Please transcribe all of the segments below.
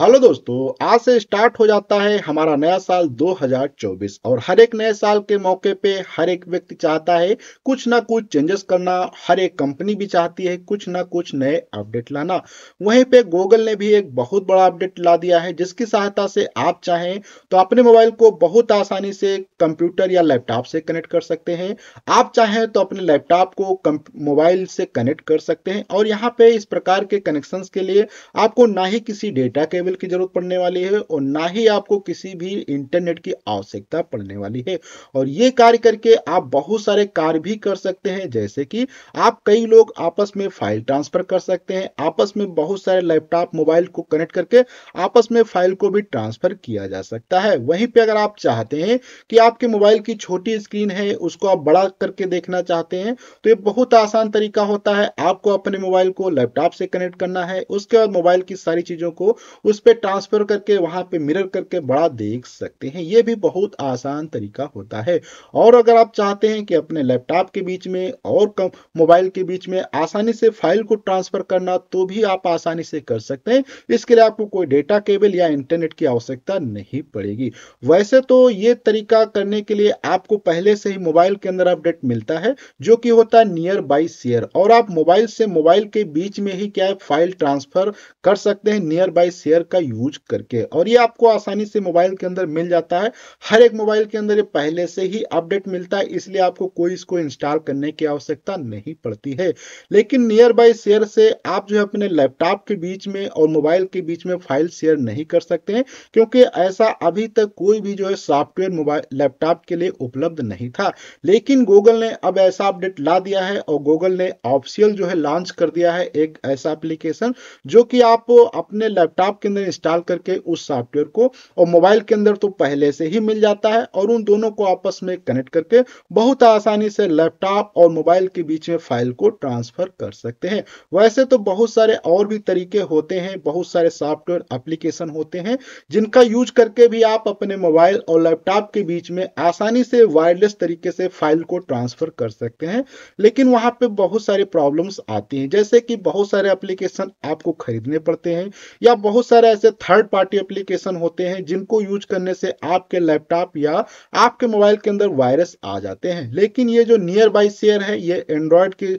hello दोस्तों आज से स्टार्ट हो जाता है हमारा नया साल 2024 और हर एक नए साल के मौके पे हर एक व्यक्ति चाहता है कुछ ना कुछ चेंजेस करना हर एक कंपनी भी चाहती है कुछ ना कुछ नए अपडेट लाना वहीं पे गूगल ने भी एक बहुत बड़ा अपडेट ला दिया है जिसकी सहायता से आप चाहें तो अपने मोबाइल को बहुत आसानी से कंप्यूटर या लैपटॉप से कनेक्ट कर सकते हैं आप चाहें तो अपने लैपटॉप को मोबाइल से कनेक्ट कर सकते हैं और यहाँ पे इस प्रकार के कनेक्शन के लिए आपको ना ही किसी डेटा केबल केबल की जरूरत पड़ने वाली है और ना ही आपको किसी भी इंटरनेट की आवश्यकता पड़ने वाली है और ये कार्य करके आप बहुत सारे कार्य भी कर सकते हैं जैसे कि आप कई लोग आपस में फाइल ट्रांसफर कर सकते हैं आपस में बहुत सारे लैपटॉप मोबाइल को कनेक्ट करके आपस में फाइल को भी ट्रांसफर किया जा सकता है वहीं पर अगर आप चाहते हैं कि आपके मोबाइल की छोटी स्क्रीन है उसको आप बड़ा करके देखना चाहते हैं तो ये बहुत आसान तरीका होता है आपको अपने मोबाइल को लैपटॉप से कनेक्ट करना है उसके बाद मोबाइल की सारी चीजों को उस पर ट्रांसफर करके वहां पे मिरर करके बड़ा देख सकते हैं ये भी बहुत आसान तरीका होता है और अगर आप चाहते हैं कि अपने लैपटॉप के बीच में और मोबाइल के बीच में आसानी से फाइल को ट्रांसफर करना तो भी आप आसानी से कर सकते हैं इसके लिए आपको कोई डेटा केबल या इंटरनेट की आवश्यकता नहीं पड़ेगी वैसे तो ये तरीका करने के लिए आपको पहले से ही मोबाइल के अंदर अपडेट मिलता है जो कि होता है नियर बाई शेयर और आप मोबाइल से मोबाइल के बीच में ही क्या फाइल ट्रांसफर कर सकते हैं नियर बाई शेयर लेयर का यूज करके और ये आपको आसानी से मोबाइल के अंदर मिल जाता है हर एक मोबाइल के अंदर ये पहले से ही अपडेट मिलता है इसलिए आपको कोई इसको इंस्टॉल करने की आवश्यकता नहीं पड़ती है लेकिन नियर बाई शेयर से आप जो है अपने लैपटॉप के बीच में और मोबाइल के बीच में फाइल शेयर नहीं कर सकते हैं क्योंकि ऐसा अभी तक कोई भी जो है सॉफ्टवेयर मोबाइल लैपटॉप के लिए उपलब्ध नहीं था लेकिन गूगल ने अब ऐसा अपडेट ला दिया है और गूगल ने ऑफिशियल जो है लॉन्च कर दिया है एक ऐसा एप्लीकेशन जो कि आप अपने लैपटॉप के अंदर इंस्टॉल करके उस सॉफ्टवेयर को और मोबाइल के अंदर तो पहले से ही मिल जाता है और उन दोनों को आपस में कनेक्ट करके बहुत आसानी से लैपटॉप और मोबाइल के बीच में फाइल को ट्रांसफर कर सकते हैं वैसे तो बहुत सारे और भी तरीके होते हैं बहुत सारे सॉफ्टवेयर एप्लीकेशन होते हैं जिनका यूज करके भी आप अपने मोबाइल और लैपटॉप के बीच में आसानी से वायरलेस तरीके से फाइल को ट्रांसफर कर सकते हैं लेकिन वहां पे बहुत सारे प्रॉब्लम्स आती हैं जैसे कि बहुत सारे एप्लीकेशन आपको खरीदने पड़ते हैं या बहुत सारे अक्सर ऐसे थर्ड पार्टी एप्लीकेशन होते हैं जिनको यूज करने से आपके लैपटॉप या आपके मोबाइल के अंदर वायरस आ जाते हैं लेकिन ये जो नियर बाई शेयर है ये एंड्रॉयड के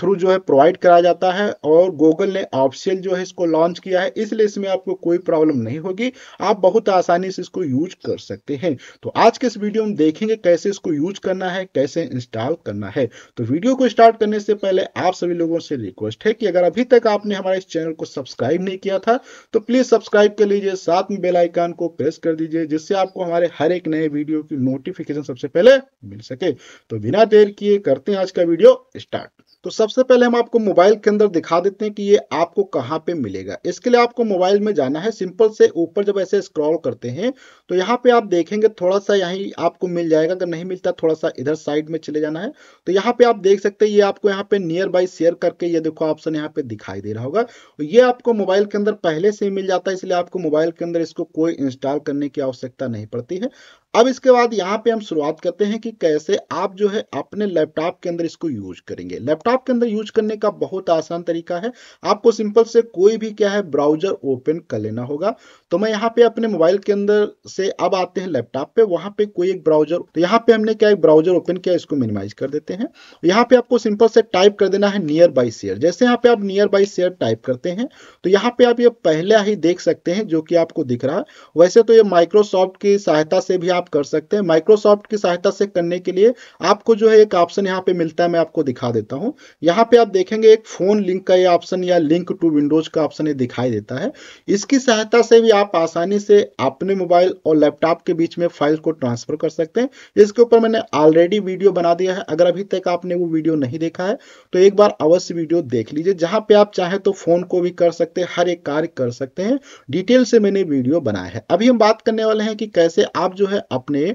थ्रू जो है प्रोवाइड कराया जाता है और गूगल ने ऑप्शियल जो है इसको लॉन्च किया है इसलिए इसमें आपको कोई प्रॉब्लम नहीं होगी आप बहुत आसानी से इसको यूज कर सकते हैं तो आज के इस वीडियो में देखेंगे कैसे इसको यूज करना है कैसे इंस्टॉल करना है तो वीडियो को स्टार्ट करने से पहले आप सभी लोगों से रिक्वेस्ट है कि अगर अभी तक आपने हमारे इस चैनल को सब्सक्राइब नहीं किया था तो प्लीज सब्सक्राइब कर लीजिए साथ में बेल आइकन को प्रेस कर दीजिए जिससे आपको हमारे हर एक नए वीडियो की नोटिफिकेशन सबसे पहले मिल सके तो बिना देर किए करते हैं आज का वीडियो स्टार्ट तो सबसे पहले हम आपको मोबाइल के अंदर दिखा देते हैं कि ये आपको कहाँ पे मिलेगा इसके लिए आपको मोबाइल में जाना है सिंपल से ऊपर जब ऐसे स्क्रॉल करते हैं तो यहाँ पे आप देखेंगे थोड़ा सा यहीं आपको मिल जाएगा अगर नहीं मिलता थोड़ा सा इधर साइड में चले जाना है तो यहाँ पे आप देख सकते हैं ये आपको यहाँ पे नियर बाई शेयर करके ये देखो ऑप्शन यहाँ पे दिखाई दे रहा होगा तो ये आपको मोबाइल के अंदर पहले से ही मिल जाता है इसलिए आपको मोबाइल के अंदर इसको कोई इंस्टॉल करने की आवश्यकता नहीं पड़ती है अब इसके बाद यहाँ पे हम शुरुआत करते हैं कि कैसे आप जो है अपने लैपटॉप के अंदर इसको यूज करेंगे लैपटॉप के अंदर यूज करने का बहुत आसान तरीका है आपको सिंपल से कोई भी क्या है ब्राउजर ओपन कर लेना होगा तो मैं यहाँ पे अपने मोबाइल के अंदर से अब आते हैं लैपटॉप पे वहाँ पे कोई एक ब्राउजर तो यहाँ पे हमने क्या एक ब्राउजर ओपन किया इसको मिनिमाइज कर देते हैं यहाँ पे आपको सिंपल से टाइप कर देना है नियर बाई शेयर जैसे यहाँ पे आप नियर बाई शेयर टाइप करते हैं तो यहाँ पे आप ये पहले ही देख सकते हैं जो कि आपको दिख रहा है वैसे तो ये माइक्रोसॉफ्ट की सहायता से भी आप कर सकते हैं माइक्रोसॉफ्ट की सहायता से करने के लिए आपको जो है एक ऑप्शन यहाँ पे मिलता है मैं आपको दिखा देता हूँ यहाँ पे आप देखेंगे एक फोन लिंक का ये ऑप्शन या लिंक टू विंडोज का ऑप्शन ये दिखाई देता है इसकी सहायता से भी आप आसानी से अपने मोबाइल और लैपटॉप के बीच में फाइल को ट्रांसफर कर सकते हैं इसके ऊपर मैंने ऑलरेडी वीडियो बना दिया है अगर अभी तक आपने वो वीडियो नहीं देखा है तो एक बार अवश्य वीडियो देख लीजिए जहां पे आप चाहे तो फोन को भी कर सकते हैं हर एक कार्य कर सकते हैं डिटेल से मैंने वीडियो बनाया है अभी हम बात करने वाले हैं कि कैसे आप जो है अपने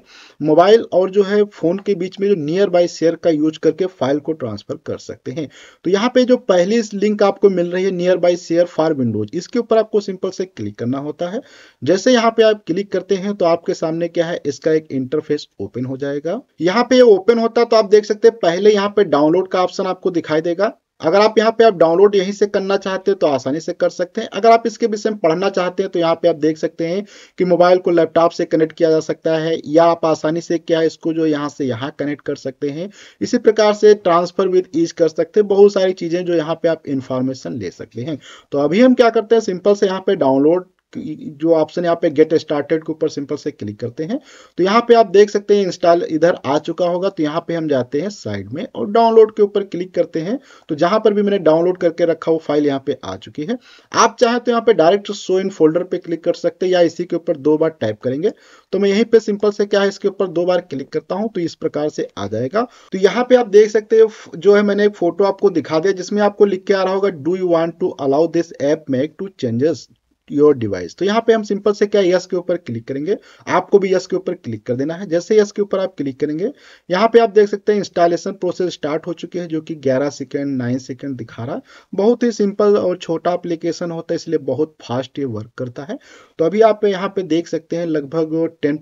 मोबाइल और जो है फोन के बीच में जो नियर बाई शेयर का यूज करके फाइल को ट्रांसफर कर सकते हैं तो यहाँ पे जो पहली लिंक आपको मिल रही है nearby share for Windows इसके ऊपर आपको सिंपल से क्लिक करना होता है है जैसे यहाँ पे आप क्लिक करते हैं तो आपके सामने क्या है इसका एक इंटरफेस ओपन हो जाएगा यहाँ पे ओपन होता तो आप देख सकते हैं पहले यहाँ पे डाउनलोड का ऑप्शन आपको दिखाई देगा अगर आप यहाँ पे आप डाउनलोड यहीं से करना चाहते हैं तो आसानी से कर सकते हैं अगर आप इसके विषय में पढ़ना चाहते हैं तो यहाँ पे आप देख सकते हैं कि मोबाइल को लैपटॉप से कनेक्ट किया जा सकता है या आप आसानी से क्या इसको जो यहाँ से यहाँ कनेक्ट कर सकते हैं इसी प्रकार से ट्रांसफर विद ईज कर सकते हैं बहुत सारी चीजें जो यहाँ पे आप इंफॉर्मेशन ले सकते हैं तो अभी हम क्या करते हैं सिंपल से यहाँ पे डाउनलोड जो ऑप्शन यहाँ पे गेट स्टार्टेड के ऊपर सिंपल से क्लिक करते हैं तो यहाँ पे आप देख सकते हैं इंस्टॉल इधर आ चुका होगा तो यहाँ पे हम जाते हैं साइड में और डाउनलोड के ऊपर क्लिक करते हैं तो जहां पर भी मैंने डाउनलोड करके रखा वो फाइल यहाँ पे आ चुकी है आप चाहें तो यहाँ पे डायरेक्ट शो इन फोल्डर पे क्लिक कर सकते हैं या इसी के ऊपर दो बार टाइप करेंगे तो मैं यहीं पे सिंपल से क्या है इसके ऊपर दो बार क्लिक करता हूँ तो इस प्रकार से आ जाएगा तो यहाँ पे आप देख सकते हैं जो है मैंने एक फोटो आपको दिखा दिया जिसमें आपको लिख के आ रहा होगा do you want to allow this app make to changes your device तो यहाँ पे हम सिंपल से क्या यस के ऊपर क्लिक करेंगे आपको भी यस के ऊपर क्लिक कर देना है जैसे यस के ऊपर आप क्लिक करेंगे यहाँ पे आप देख सकते हैं इंस्टॉलेशन प्रोसेस स्टार्ट हो चुकी है जो कि 11 सेकेंड 9 सेकेंड दिखा रहा बहुत ही सिंपल और छोटा अप्लीकेशन होता है इसलिए बहुत फास्ट ये वर्क करता है तो अभी आप यहाँ पे देख सकते हैं लगभग टेन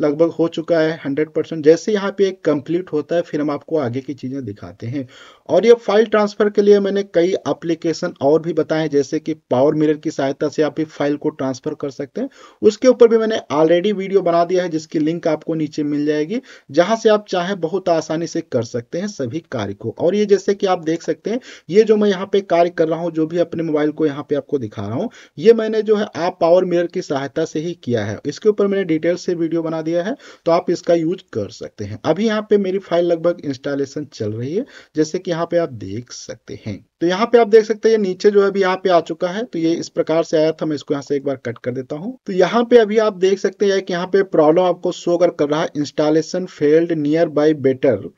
लगभग हो चुका है 100 परसेंट जैसे यहाँ पे एक कंप्लीट होता है फिर हम आपको आगे की चीज़ें दिखाते हैं और ये फाइल ट्रांसफ़र के लिए मैंने कई एप्लीकेशन और भी बताए जैसे कि पावर मिरर की सहायता से आप भी फाइल को ट्रांसफ़र कर सकते हैं उसके ऊपर भी मैंने ऑलरेडी वीडियो बना दिया है जिसकी लिंक आपको नीचे मिल जाएगी जहाँ से आप चाहें बहुत आसानी से कर सकते हैं सभी कार्य को और ये जैसे कि आप देख सकते हैं ये जो मैं यहाँ पे कार्य कर रहा हूँ जो भी अपने मोबाइल को यहाँ पे आपको दिखा रहा हूँ ये मैंने जो है आप पावर मिरर की सहायता से ही किया है इसके ऊपर मैंने डिटेल से वीडियो बना दिया है तो आप इसका यूज कर सकते हैं अभी यहाँ पे मेरी फाइल लगभग इंस्टॉलेशन चल रही है जैसे कि यहाँ पे आप देख सकते हैं तो यहाँ पे आप देख सकते हैं नीचे जो है अभी यहाँ पे आ चुका है तो ये इस प्रकार से आया था मैं इसको यहाँ से एक बार कट कर देता हूँ तो यहाँ पे अभी आप देख सकते हैं कि यहाँ पे प्रॉब्लम आपको शो कर रहा है installation failed nearby better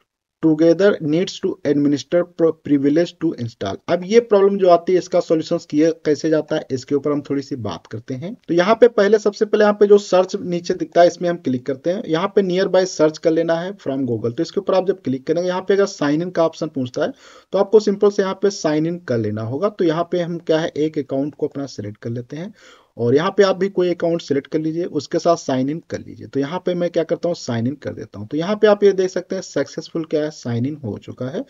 together needs to administer privilege to install अब ये प्रॉब्लम जो आती है इसका सोल्यूशन किया कैसे जाता है इसके ऊपर हम थोड़ी सी बात करते हैं तो यहाँ पे पहले सबसे पहले यहाँ पे जो सर्च नीचे दिखता है इसमें हम क्लिक करते हैं यहाँ पे नियर बाय सर्च कर लेना है फ्रॉम गूगल तो इसके ऊपर आप जब क्लिक करेंगे यहाँ पे अगर साइन इन का ऑप्शन पूछता है तो आपको सिंपल से यहाँ पे साइन इन कर लेना होगा तो यहाँ पे हम क्या है एक अकाउंट को अपना सिलेक्ट कर लेते हैं और यहाँ पे आप भी कोई अकाउंट सेलेक्ट कर लीजिए उसके साथ साइन इन कर लीजिए तो यहाँ पे मैं क्या करता हूँ साइन इन कर देता हूँ तो यहाँ पे आप ये देख सकते हैं सक्सेसफुल क्या है साइन इन हो चुका है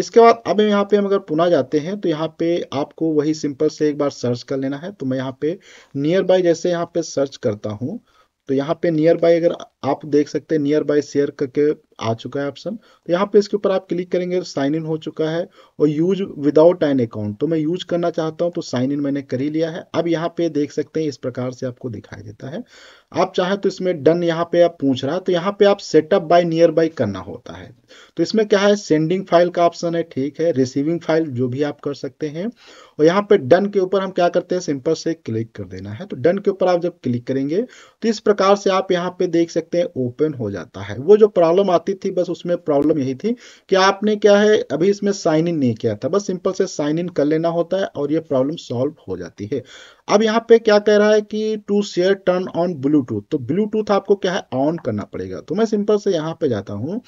इसके बाद अब यहाँ पे हम अगर पुनः जाते हैं तो यहाँ पे आपको वही सिंपल से एक बार सर्च कर लेना है तो मैं यहाँ पे नियर बाय जैसे यहाँ पे सर्च करता हूँ तो यहाँ पे नियर बाय अगर आप देख सकते हैं नियर बाय शेयर करके आ चुका है ऑप्शन तो यहाँ पे इसके ऊपर आप क्लिक करेंगे तो साइन इन हो चुका है और यूज विदाउट एन अकाउंट तो मैं यूज करना चाहता हूँ तो साइन इन मैंने कर ही लिया है अब यहाँ पे देख सकते हैं इस प्रकार से आपको दिखाई देता है आप चाहे तो इसमें डन यहाँ पे आप पूछ रहा है तो यहाँ पे आप सेटअप बाय नियर बाय करना होता है तो इसमें क्या है सेंडिंग फाइल का ऑप्शन है ठीक है रिसीविंग फाइल जो भी आप कर सकते हैं और यहाँ पे डन के ऊपर हम क्या करते हैं सिंपल से क्लिक कर देना है तो डन के ऊपर आप जब क्लिक करेंगे तो इस प्रकार से आप यहाँ पे देख सकते हैं ओपन हो जाता है वो जो प्रॉब्लम आती आती थी बस उसमें प्रॉब्लम यही थी कि आपने क्या है अभी इसमें साइन इन नहीं किया था बस सिंपल से साइन इन कर लेना होता है और ये प्रॉब्लम सॉल्व हो जाती है अब यहाँ पे क्या कह रहा है कि to share turn on Bluetooth तो ब्लूटूथ आपको क्या है ऑन करना पड़ेगा तो मैं सिंपल से यहाँ पे जाता हूँ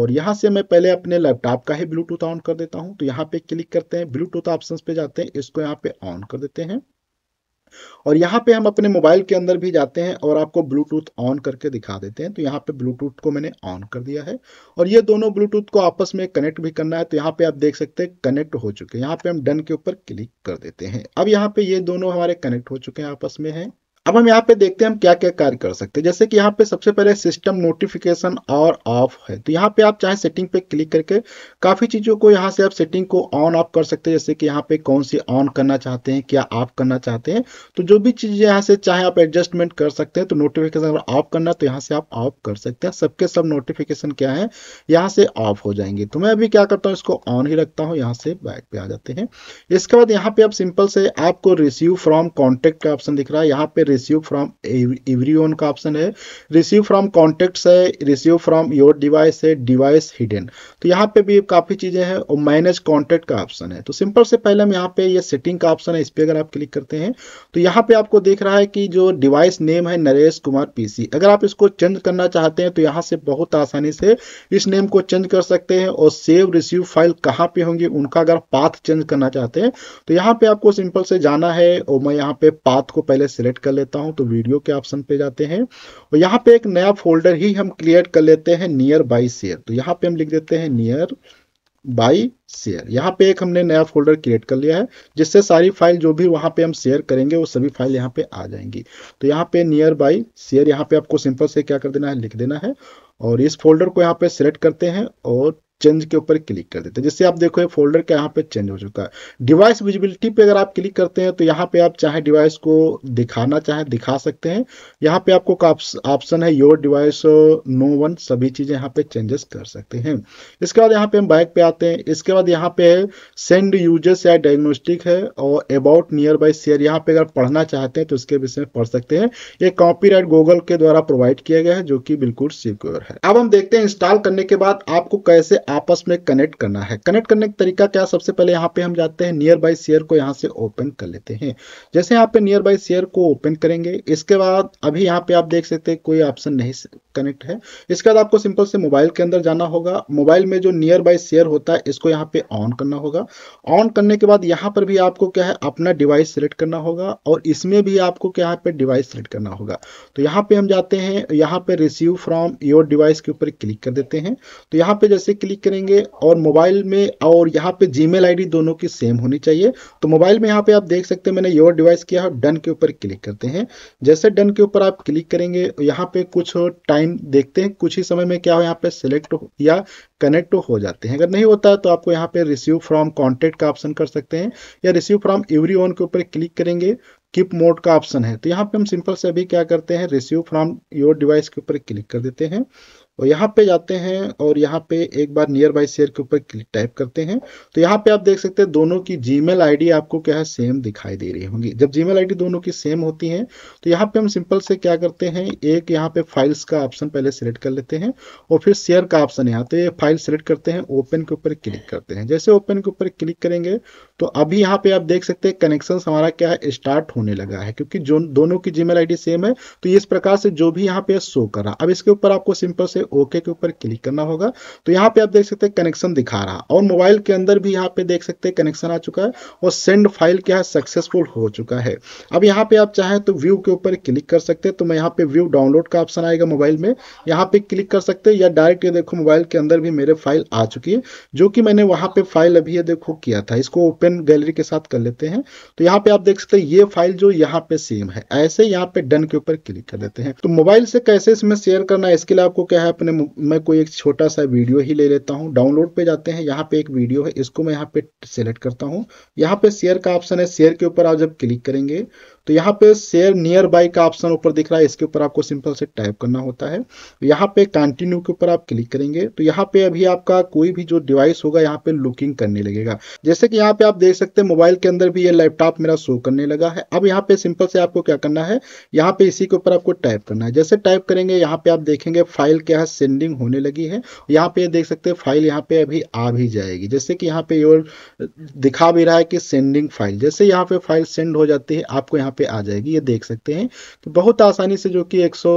और यहाँ से मैं पहले अपने लैपटॉप का ही ब्लूटूथ ऑन कर देता हूँ तो यहाँ पे क्लिक करते हैं ब्लूटूथ ऑप्शन पे जाते हैं इसको यहाँ पे ऑन कर देते हैं और यहाँ पे हम अपने मोबाइल के अंदर भी जाते हैं और आपको ब्लूटूथ ऑन करके दिखा देते हैं तो यहाँ पे ब्लूटूथ को मैंने ऑन कर दिया है और ये दोनों ब्लूटूथ को आपस में कनेक्ट भी करना है तो यहाँ पे आप देख सकते हैं कनेक्ट हो चुके हैं यहाँ पे हम डन के ऊपर क्लिक कर देते हैं अब यहाँ पे ये दोनों हमारे कनेक्ट हो चुके हैं आपस में हैं अब हम यहाँ पे देखते हैं हम क्या क्या कार्य कर सकते हैं जैसे कि यहाँ पे सबसे पहले सिस्टम नोटिफिकेशन और ऑफ है तो यहाँ पे आप चाहे सेटिंग पे क्लिक करके काफ़ी चीज़ों को यहाँ से आप सेटिंग को ऑन ऑफ कर सकते हैं जैसे कि यहाँ पे कौन सी ऑन करना चाहते हैं क्या ऑफ करना चाहते हैं तो जो भी चीज़ें यहाँ से चाहे आप एडजस्टमेंट कर सकते हैं तो नोटिफिकेशन अगर ऑफ करना तो यहाँ से आप ऑफ कर सकते हैं सबके सब नोटिफिकेशन क्या है यहाँ से ऑफ हो जाएंगे तो मैं अभी क्या करता हूँ इसको ऑन ही रखता हूँ यहाँ से बैक पे आ जाते हैं इसके बाद यहाँ पे आप सिंपल से आपको रिसीव फ्रॉम कॉन्टेक्ट का ऑप्शन दिख रहा है यहाँ पे रिसीव फ्रॉम एवरी का ऑप्शन है रिसीव फ्रॉम कॉन्टेक्ट्स है रिसीव फ्रॉम योर डिवाइस है डिवाइस हिडन तो यहाँ पे भी काफ़ी चीज़ें हैं और मैनेज कॉन्टेक्ट का ऑप्शन है तो सिंपल से पहले हम यहाँ पे ये यह सेटिंग का ऑप्शन है इस पर अगर आप क्लिक करते हैं तो यहाँ पे आपको देख रहा है कि जो डिवाइस नेम है नरेश कुमार पी अगर आप इसको चेंज करना चाहते हैं तो यहाँ से बहुत आसानी से इस नेम को चेंज कर सकते हैं और सेव रिसीव फाइल कहाँ पे होंगी उनका अगर पाथ चेंज करना चाहते हैं तो यहाँ पे आपको सिंपल से जाना है और मैं यहाँ पे पाथ को पहले सिलेक्ट कर देता हूं तो वीडियो के ऑप्शन पे जाते हैं और यहां पे एक नया फोल्डर ही हम क्रिएट कर लेते हैं नियर बाई शेयर तो यहां पे हम लिख देते हैं नियर बाई शेयर यहां पे एक हमने नया फोल्डर क्रिएट कर लिया है जिससे सारी फाइल जो भी वहां पे हम शेयर करेंगे वो सभी फाइल यहां पे आ जाएंगी तो यहां पे नियर बाई शेयर यहां पे आपको सिंपल से क्या कर देना है लिख देना है और इस फोल्डर को यहां पे सिलेक्ट करते हैं और चेंज के ऊपर क्लिक कर देते हैं जिससे आप देखो ये फोल्डर का यहाँ पे चेंज हो चुका है डिवाइस विजिबिलिटी पे अगर आप क्लिक करते हैं तो यहाँ पे आप चाहे डिवाइस को दिखाना चाहे दिखा सकते हैं यहाँ पे आपको ऑप्शन है योर डिवाइस नो वन सभी चीज़ें यहाँ पे चेंजेस कर सकते हैं इसके बाद यहाँ पे हम बाइक पे आते हैं इसके बाद यहाँ पे है सेंड यूजर्स या डायग्नोस्टिक है और अबाउट नियर बाई शेयर यहाँ पे अगर पढ़ना चाहते हैं तो इसके विषय में पढ़ सकते हैं ये कॉपी गूगल के द्वारा प्रोवाइड किया गया है जो कि बिल्कुल सिक्योर है अब हम देखते हैं इंस्टॉल करने के बाद आपको कैसे आपस में कनेक्ट करना है कनेक्ट करने का तरीका क्या सबसे पहले यहाँ पे हम जाते हैं नियर बाई शेयर को यहाँ से ओपन कर लेते हैं जैसे यहाँ पे नियर बाई शेयर को ओपन करेंगे इसके बाद अभी यहाँ पे आप देख सकते हैं कोई ऑप्शन नहीं कनेक्ट है इसके बाद आपको सिंपल से मोबाइल के अंदर जाना होगा मोबाइल में जो नियर बाई शेयर होता है इसको यहाँ पे ऑन करना होगा ऑन करने के बाद यहाँ पर भी आपको क्या है अपना डिवाइस सिलेक्ट करना होगा और इसमें भी आपको क्या यहाँ पे डिवाइस सेलेक्ट करना होगा तो यहाँ पे हम जाते हैं यहाँ पे रिसीव फ्रॉम योर डिवाइस के ऊपर क्लिक कर देते हैं तो यहाँ पे जैसे क्लिक क्लिक करेंगे और मोबाइल में और यहाँ पे जीमेल आईडी दोनों की सेम होनी चाहिए तो मोबाइल में यहाँ पे आप देख सकते हैं मैंने योर डिवाइस किया है डन के ऊपर क्लिक करते हैं जैसे डन के ऊपर आप क्लिक करेंगे यहाँ पे कुछ टाइम देखते हैं कुछ ही समय में क्या हो यहाँ पे सिलेक्ट या कनेक्ट हो जाते हैं अगर नहीं होता है तो आपको यहाँ पे रिसीव फ्रॉम कॉन्टेक्ट का ऑप्शन कर सकते हैं या रिसीव फ्रॉम एवरी के ऊपर क्लिक करेंगे किप मोड का ऑप्शन है तो यहाँ पे हम सिंपल से अभी क्या करते हैं रिसीव फ्रॉम योर डिवाइस के ऊपर क्लिक कर देते हैं और यहाँ पे जाते हैं और यहाँ पे एक बार नियर बाई शेयर के ऊपर क्लिक टाइप करते हैं तो यहाँ पे आप देख सकते हैं दोनों की जीमेल आईडी आपको क्या है सेम दिखाई दे रही होंगी जब जीमेल आईडी दोनों की सेम होती है तो यहाँ पे हम सिंपल से क्या करते हैं एक यहाँ पे फाइल्स का ऑप्शन पहले सिलेक्ट कर लेते हैं और फिर शेयर का ऑप्शन यहाँ तो ये फाइल सेलेक्ट करते हैं ओपन के ऊपर क्लिक करते हैं जैसे ओपन के ऊपर क्लिक करेंगे तो अभी यहाँ पे आप देख सकते हैं कनेक्शन हमारा क्या है स्टार्ट होने लगा है क्योंकि जो दोनों की जीमेल आईडी सेम है तो इस प्रकार से जो भी यहाँ पे शो कर रहा अब इसके ऊपर आपको सिंपल से ओके के ऊपर क्लिक करना होगा तो यहाँ पे आप देख सकते हैं कनेक्शन दिखा रहा और मोबाइल के अंदर भी यहाँ पे देख सकते हैं कनेक्शन आ चुका है और सेंड फाइल क्या है सक्सेसफुल हो चुका है अब यहाँ पे आप चाहें तो व्यू के ऊपर क्लिक कर सकते हैं तो मैं यहाँ पे व्यू डाउनलोड का ऑप्शन आएगा मोबाइल में यहाँ पे क्लिक कर सकते हैं या डायरेक्ट देखो मोबाइल के अंदर भी मेरे फाइल आ चुकी है जो कि मैंने वहां पे फाइल अभी ये देखो किया था इसको ओपन डन गैलरी के साथ कर लेते हैं तो यहाँ पे आप देख सकते हैं ये फाइल जो यहाँ पे सेम है ऐसे यहाँ पे डन के ऊपर क्लिक कर देते हैं तो मोबाइल से कैसे इसमें शेयर करना है इसके लिए आपको क्या है अपने मैं कोई एक छोटा सा वीडियो ही ले लेता हूँ डाउनलोड पे जाते हैं यहाँ पे एक वीडियो है इसको मैं यहाँ पे सिलेक्ट करता हूँ यहाँ पे शेयर का ऑप्शन है शेयर के ऊपर आप जब क्लिक करेंगे तो यहाँ पे शेयर नियर बाय का ऑप्शन ऊपर दिख रहा है इसके ऊपर आपको सिंपल से टाइप करना होता है यहाँ पे कंटिन्यू के ऊपर आप क्लिक करेंगे तो यहाँ पे अभी आपका कोई भी जो डिवाइस होगा यहाँ पे लुकिंग करने लगेगा जैसे कि यहाँ पे आप देख सकते हैं मोबाइल के अंदर भी ये लैपटॉप मेरा शो करने लगा है अब यहाँ पे सिंपल से आपको क्या करना है यहाँ पे इसी के ऊपर आपको टाइप करना है जैसे टाइप करेंगे यहाँ पे आप देखेंगे फाइल क्या है सेंडिंग होने लगी है यहाँ पे देख सकते हैं फाइल यहाँ पे अभी आ भी जाएगी जैसे कि यहाँ पे योर दिखा भी रहा है कि सेंडिंग फाइल जैसे यहाँ पे फाइल सेंड हो जाती है आपको यहाँ यहाँ पे आ जाएगी ये देख सकते हैं कि बहुत आसानी से जो कि एक सौ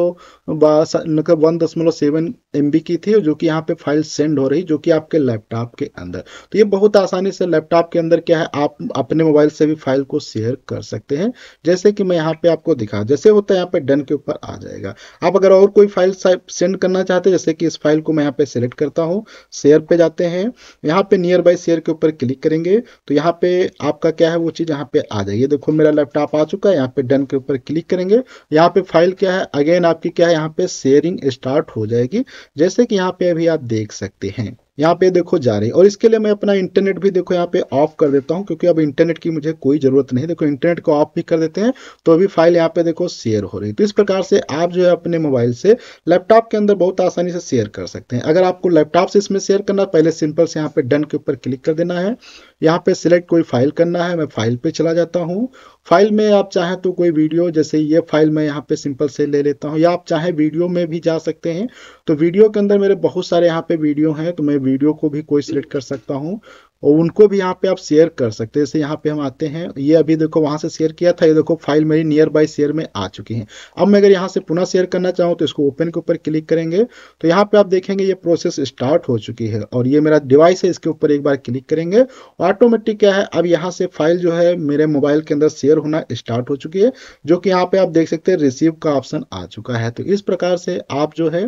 मतलब वन दशमलव सेवन एम की थी जो कि यहाँ पे फाइल सेंड हो रही जो कि आपके लैपटॉप के अंदर तो ये बहुत आसानी से लैपटॉप के अंदर क्या है आप अपने मोबाइल से भी फाइल को शेयर कर सकते हैं जैसे कि मैं यहाँ पे आपको दिखा जैसे होता है यहाँ पे डन के ऊपर आ जाएगा आप अगर और कोई फाइल सेंड करना चाहते हैं जैसे कि इस फाइल को मैं यहाँ पे सिलेक्ट करता हूँ शेयर पे जाते हैं यहाँ पे नियर बाई शेयर के ऊपर क्लिक करेंगे तो यहाँ पे आपका क्या है वो चीज़ यहाँ पे आ जाएगी देखो मेरा लैपटॉप आ चुका है यहाँ पे डन के ऊपर क्लिक करेंगे यहाँ पे फाइल क्या है अगेन आपकी क्या है यहाँ पे शेयरिंग स्टार्ट हो जाएगी जैसे कि यहाँ पे अभी आप देख सकते हैं यहाँ पे देखो जा रही और इसके लिए मैं अपना इंटरनेट भी देखो यहाँ पे ऑफ कर देता हूँ क्योंकि अब इंटरनेट की मुझे कोई ज़रूरत नहीं देखो इंटरनेट को ऑफ भी कर देते हैं तो अभी फाइल यहाँ पे देखो शेयर हो रही है तो इस प्रकार से आप जो है अपने मोबाइल से लैपटॉप के अंदर बहुत आसानी से शेयर कर सकते हैं अगर आपको लैपटॉप से इसमें शेयर करना पहले सिंपल से यहाँ पे डन के ऊपर क्लिक कर देना है यहाँ पे सिलेक्ट कोई फाइल करना है मैं फाइल पे चला जाता हूँ फाइल में आप चाहें तो कोई वीडियो जैसे ये फाइल मैं यहाँ पे सिंपल से ले लेता हूँ या आप चाहें वीडियो में भी जा सकते हैं तो वीडियो के अंदर मेरे बहुत सारे यहाँ पे वीडियो हैं तो मैं वीडियो को भी कोई सिलेक्ट कर सकता हूँ और उनको भी यहाँ पे आप शेयर कर सकते हैं जैसे यहाँ पे हम आते हैं ये अभी देखो वहाँ से शेयर किया था ये देखो फाइल मेरी नियर बाई शेयर में आ चुकी है अब मैं अगर यहाँ से पुनः शेयर करना चाहूँ तो इसको ओपन के ऊपर क्लिक करेंगे तो यहाँ पे आप देखेंगे ये प्रोसेस स्टार्ट हो चुकी है और ये मेरा डिवाइस है इसके ऊपर एक बार क्लिक करेंगे ऑटोमेटिक क्या है अब यहाँ से फाइल जो है मेरे मोबाइल के अंदर शेयर होना स्टार्ट हो चुकी है जो कि यहाँ पे आप देख सकते हैं रिसीव का ऑप्शन आ चुका है तो इस प्रकार से आप जो है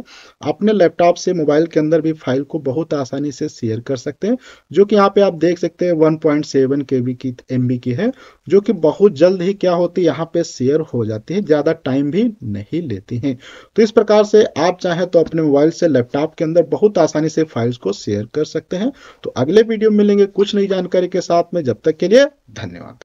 अपने लैपटॉप से मोबाइल के अंदर भी फाइल को बहुत आसानी से शेयर कर सकते हैं जो कि यहाँ पे आप देख सकते हैं 1.7 पॉइंट की एम की है जो कि बहुत जल्द ही क्या होती है यहाँ पे शेयर हो जाती है ज़्यादा टाइम भी नहीं लेती हैं तो इस प्रकार से आप चाहे तो अपने मोबाइल से लैपटॉप के अंदर बहुत आसानी से फाइल्स को शेयर कर सकते हैं तो अगले वीडियो में मिलेंगे कुछ नई जानकारी के साथ में जब तक के लिए धन्यवाद